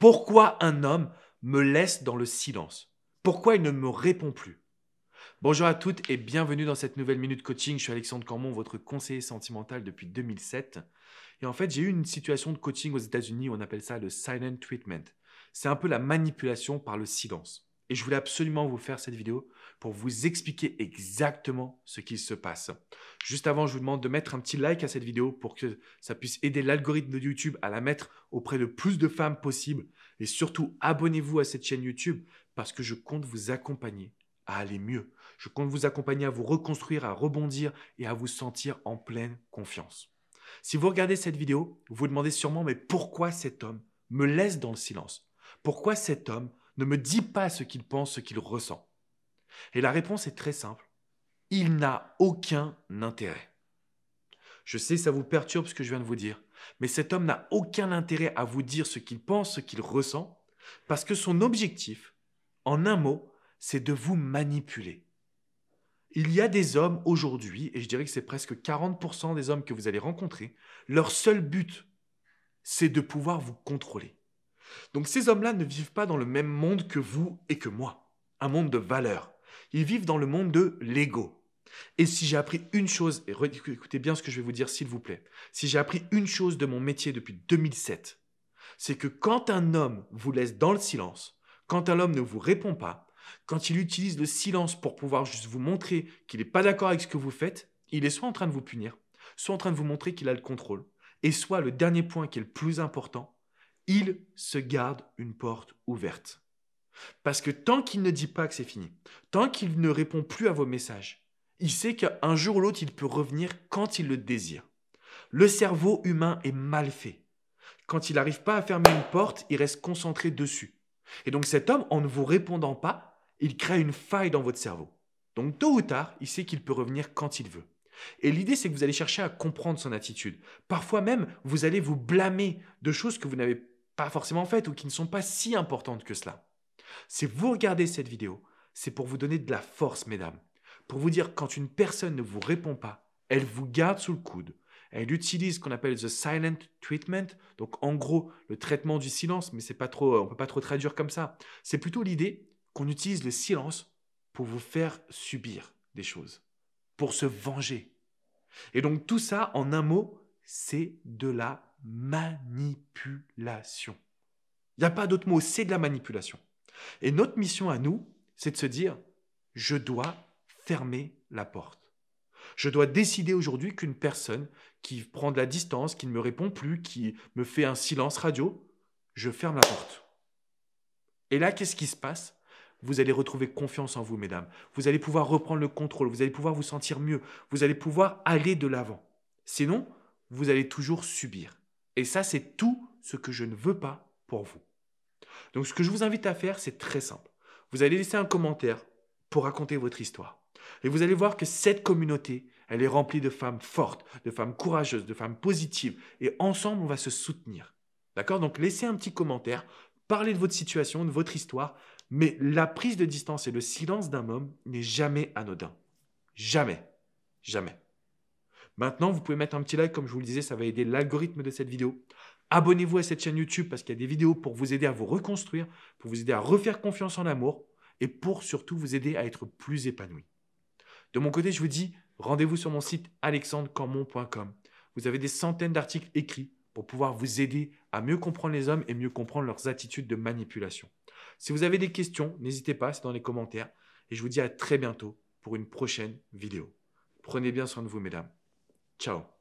Pourquoi un homme me laisse dans le silence Pourquoi il ne me répond plus Bonjour à toutes et bienvenue dans cette nouvelle minute coaching. Je suis Alexandre Cormon, votre conseiller sentimental depuis 2007. Et en fait, j'ai eu une situation de coaching aux États-Unis, on appelle ça le silent treatment. C'est un peu la manipulation par le silence et je voulais absolument vous faire cette vidéo pour vous expliquer exactement ce qui se passe. Juste avant, je vous demande de mettre un petit like à cette vidéo pour que ça puisse aider l'algorithme de YouTube à la mettre auprès de plus de femmes possible. Et surtout, abonnez-vous à cette chaîne YouTube parce que je compte vous accompagner à aller mieux. Je compte vous accompagner à vous reconstruire, à rebondir et à vous sentir en pleine confiance. Si vous regardez cette vidéo, vous vous demandez sûrement mais pourquoi cet homme me laisse dans le silence Pourquoi cet homme ne me dit pas ce qu'il pense, ce qu'il ressent. Et la réponse est très simple. Il n'a aucun intérêt. Je sais, ça vous perturbe ce que je viens de vous dire, mais cet homme n'a aucun intérêt à vous dire ce qu'il pense, ce qu'il ressent, parce que son objectif, en un mot, c'est de vous manipuler. Il y a des hommes aujourd'hui, et je dirais que c'est presque 40% des hommes que vous allez rencontrer, leur seul but, c'est de pouvoir vous contrôler. Donc ces hommes-là ne vivent pas dans le même monde que vous et que moi, un monde de valeurs. Ils vivent dans le monde de l'ego. Et si j'ai appris une chose, et écoutez bien ce que je vais vous dire s'il vous plaît, si j'ai appris une chose de mon métier depuis 2007, c'est que quand un homme vous laisse dans le silence, quand un homme ne vous répond pas, quand il utilise le silence pour pouvoir juste vous montrer qu'il n'est pas d'accord avec ce que vous faites, il est soit en train de vous punir, soit en train de vous montrer qu'il a le contrôle, et soit le dernier point qui est le plus important, il se garde une porte ouverte. Parce que tant qu'il ne dit pas que c'est fini, tant qu'il ne répond plus à vos messages, il sait qu'un jour ou l'autre, il peut revenir quand il le désire. Le cerveau humain est mal fait. Quand il n'arrive pas à fermer une porte, il reste concentré dessus. Et donc cet homme, en ne vous répondant pas, il crée une faille dans votre cerveau. Donc tôt ou tard, il sait qu'il peut revenir quand il veut. Et l'idée, c'est que vous allez chercher à comprendre son attitude. Parfois même, vous allez vous blâmer de choses que vous n'avez forcément faites ou qui ne sont pas si importantes que cela. Si vous regardez cette vidéo, c'est pour vous donner de la force, mesdames. Pour vous dire quand une personne ne vous répond pas, elle vous garde sous le coude. Elle utilise ce qu'on appelle the silent treatment, donc en gros le traitement du silence, mais c'est pas trop, on peut pas trop traduire comme ça. C'est plutôt l'idée qu'on utilise le silence pour vous faire subir des choses, pour se venger. Et donc tout ça, en un mot, c'est de la manipulation. Il n'y a pas d'autre mot, c'est de la manipulation. Et notre mission à nous, c'est de se dire, je dois fermer la porte. Je dois décider aujourd'hui qu'une personne qui prend de la distance, qui ne me répond plus, qui me fait un silence radio, je ferme la porte. Et là, qu'est-ce qui se passe Vous allez retrouver confiance en vous, mesdames. Vous allez pouvoir reprendre le contrôle, vous allez pouvoir vous sentir mieux, vous allez pouvoir aller de l'avant. Sinon, vous allez toujours subir. Et ça, c'est tout ce que je ne veux pas pour vous. Donc ce que je vous invite à faire, c'est très simple. Vous allez laisser un commentaire pour raconter votre histoire. Et vous allez voir que cette communauté, elle est remplie de femmes fortes, de femmes courageuses, de femmes positives. Et ensemble, on va se soutenir. D'accord Donc laissez un petit commentaire, parlez de votre situation, de votre histoire. Mais la prise de distance et le silence d'un homme n'est jamais anodin. Jamais. Jamais. Maintenant, vous pouvez mettre un petit like, comme je vous le disais, ça va aider l'algorithme de cette vidéo. Abonnez-vous à cette chaîne YouTube parce qu'il y a des vidéos pour vous aider à vous reconstruire, pour vous aider à refaire confiance en l'amour et pour surtout vous aider à être plus épanoui. De mon côté, je vous dis rendez-vous sur mon site alexandrecamon.com. Vous avez des centaines d'articles écrits pour pouvoir vous aider à mieux comprendre les hommes et mieux comprendre leurs attitudes de manipulation. Si vous avez des questions, n'hésitez pas, c'est dans les commentaires. Et je vous dis à très bientôt pour une prochaine vidéo. Prenez bien soin de vous, mesdames. Ciao.